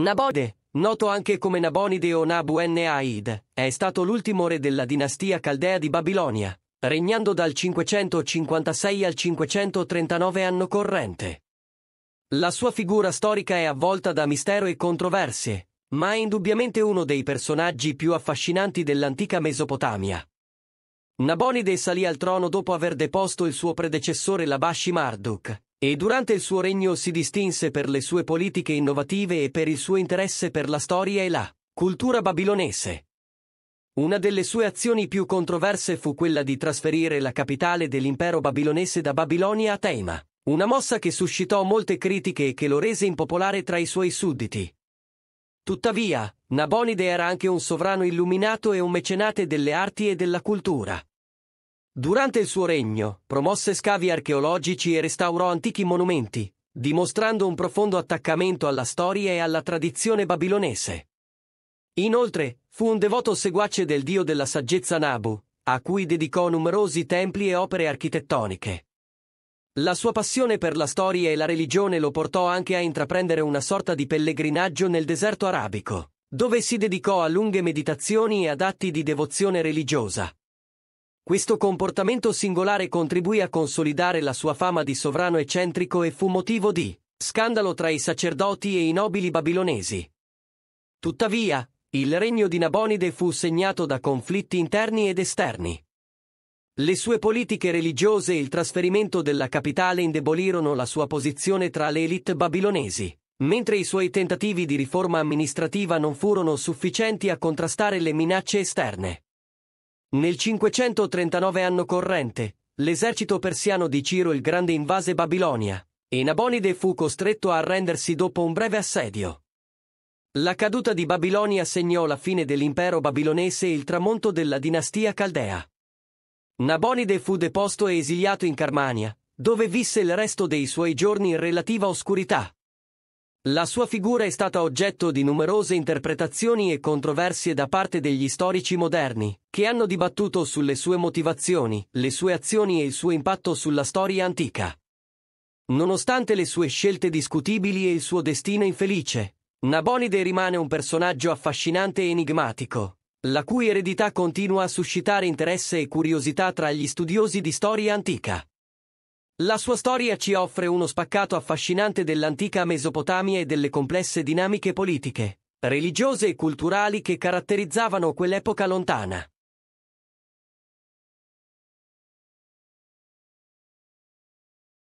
Nabode, noto anche come Nabonide o Nabu Naid, è stato l'ultimo re della dinastia caldea di Babilonia, regnando dal 556 al 539 anno corrente. La sua figura storica è avvolta da mistero e controversie, ma è indubbiamente uno dei personaggi più affascinanti dell'antica Mesopotamia. Nabonide salì al trono dopo aver deposto il suo predecessore Labashi Marduk, e durante il suo regno si distinse per le sue politiche innovative e per il suo interesse per la storia e la cultura babilonese. Una delle sue azioni più controverse fu quella di trasferire la capitale dell'impero babilonese da Babilonia a Teima, una mossa che suscitò molte critiche e che lo rese impopolare tra i suoi sudditi. Tuttavia, Nabonide era anche un sovrano illuminato e un mecenate delle arti e della cultura. Durante il suo regno, promosse scavi archeologici e restaurò antichi monumenti, dimostrando un profondo attaccamento alla storia e alla tradizione babilonese. Inoltre, fu un devoto seguace del dio della saggezza Nabu, a cui dedicò numerosi templi e opere architettoniche. La sua passione per la storia e la religione lo portò anche a intraprendere una sorta di pellegrinaggio nel deserto arabico, dove si dedicò a lunghe meditazioni e ad atti di devozione religiosa. Questo comportamento singolare contribuì a consolidare la sua fama di sovrano eccentrico e fu motivo di scandalo tra i sacerdoti e i nobili babilonesi. Tuttavia, il regno di Nabonide fu segnato da conflitti interni ed esterni. Le sue politiche religiose e il trasferimento della capitale indebolirono la sua posizione tra le elite babilonesi, mentre i suoi tentativi di riforma amministrativa non furono sufficienti a contrastare le minacce esterne. Nel 539 anno corrente, l'esercito persiano di Ciro il Grande invase Babilonia e Nabonide fu costretto a arrendersi dopo un breve assedio. La caduta di Babilonia segnò la fine dell'impero babilonese e il tramonto della dinastia caldea. Nabonide fu deposto e esiliato in Carmania, dove visse il resto dei suoi giorni in relativa oscurità. La sua figura è stata oggetto di numerose interpretazioni e controversie da parte degli storici moderni, che hanno dibattuto sulle sue motivazioni, le sue azioni e il suo impatto sulla storia antica. Nonostante le sue scelte discutibili e il suo destino infelice, Nabonide rimane un personaggio affascinante e enigmatico, la cui eredità continua a suscitare interesse e curiosità tra gli studiosi di storia antica. La sua storia ci offre uno spaccato affascinante dell'antica Mesopotamia e delle complesse dinamiche politiche, religiose e culturali che caratterizzavano quell'epoca lontana.